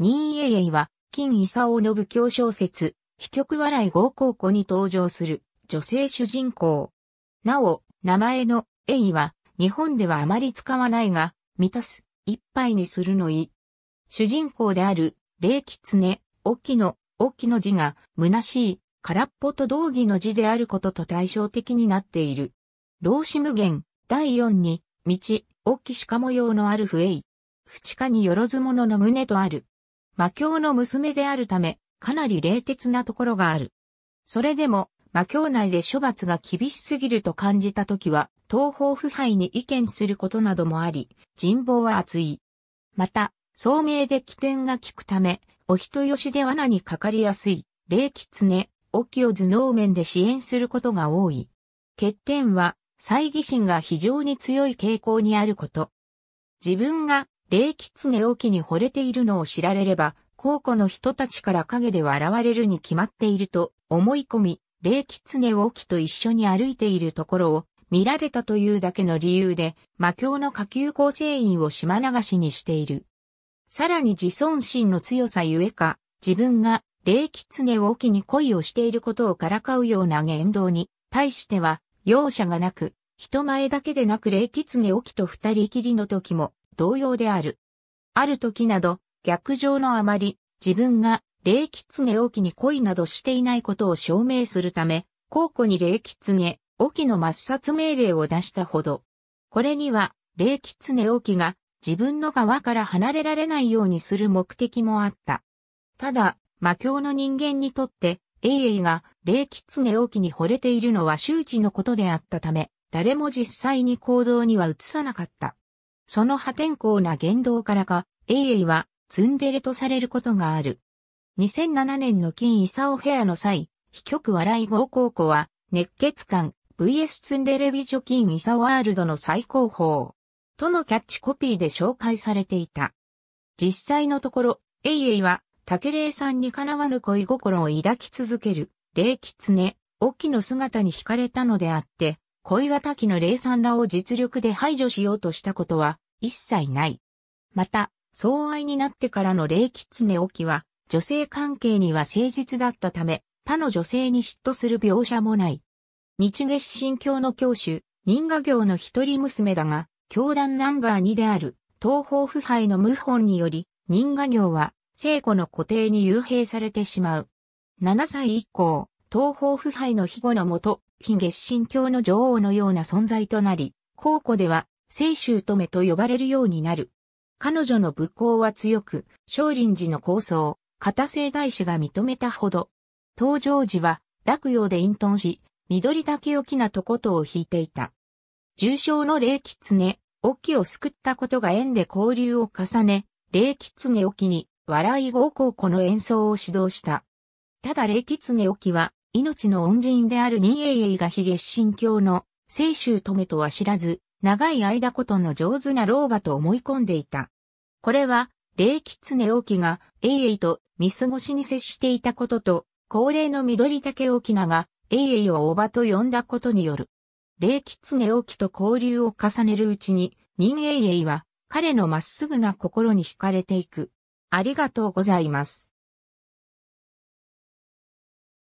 ニーエイエイは、金勲の武教小説、飛曲笑い合高校に登場する女性主人公。なお、名前のエイは、日本ではあまり使わないが、満たす、一杯にするのい。主人公である、霊狐、沖の、沖の字が、虚しい、空っぽと同義の字であることと対照的になっている。老子無限、第4に、道、沖鹿模様のある笛栄。不地下によろず者の胸とある。魔教の娘であるため、かなり冷徹なところがある。それでも、魔教内で処罰が厳しすぎると感じた時は、東方腐敗に意見することなどもあり、人望は厚い。また、聡明で起点が利くため、お人よしで罠にかかりやすい、霊狐、オキを頭能面で支援することが多い。欠点は、猜疑心が非常に強い傾向にあること。自分が霊狐沖に惚れているのを知られれば、高庫の人たちから陰で笑われるに決まっていると思い込み、霊狐沖と一緒に歩いているところを見られたというだけの理由で、魔教の下級構成員を島流しにしている。さらに自尊心の強さゆえか、自分が霊狐を機に恋をしていることをからかうような言動に、対しては容赦がなく、人前だけでなく霊狐沖と二人きりの時も、同様である。ある時など、逆上のあまり、自分が、霊狐沖に恋などしていないことを証明するため、皇庫に霊狐沖の抹殺命令を出したほど。これには、霊狐沖が自分の側から離れられないようにする目的もあった。ただ、魔教の人間にとって、英英が霊狐沖に惚れているのは周知のことであったため、誰も実際に行動には移さなかった。その破天荒な言動からか、エイはツンデレとされることがある。2007年の金イサオフェアの際、非局笑い号高校は、熱血感 VS ツンデレ美女金イサオワールドの最高峰。とのキャッチコピーで紹介されていた。実際のところ、エイは、竹霊さんにかなわぬ恋心を抱き続ける、霊狐、沖の姿に惹かれたのであって、恋きの霊さんらを実力で排除しようとしたことは、一切ない。また、相愛になってからの霊狐きは、女性関係には誠実だったため、他の女性に嫉妬する描写もない。日月神教の教主、人賀行の一人娘だが、教団ナンバー2である、東方腐敗の謀反により、人賀行は、聖子の固定に幽閉されてしまう。7歳以降、東方腐敗の庇護のもと、非月神教の女王のような存在となり、高庫では清州止めと呼ばれるようになる。彼女の武功は強く、少林寺の構想、片聖大師が認めたほど。登場時は、落葉で隠遁し、緑竹大きなとことを引いていた。重傷の霊狐、沖を救ったことが縁で交流を重ね、霊狐沖に、笑い合高校の演奏を指導した。ただ霊狐沖は、命の恩人である任英英が非月神教の、清州止めとは知らず、長い間ことの上手な老婆と思い込んでいた。これは、霊狐沖が、えいと見過ごしに接していたことと、高齢の緑竹沖名が、えいをおばと呼んだことによる。霊狐沖と交流を重ねるうちに、任えいは、彼のまっすぐな心に惹かれていく。ありがとうございます。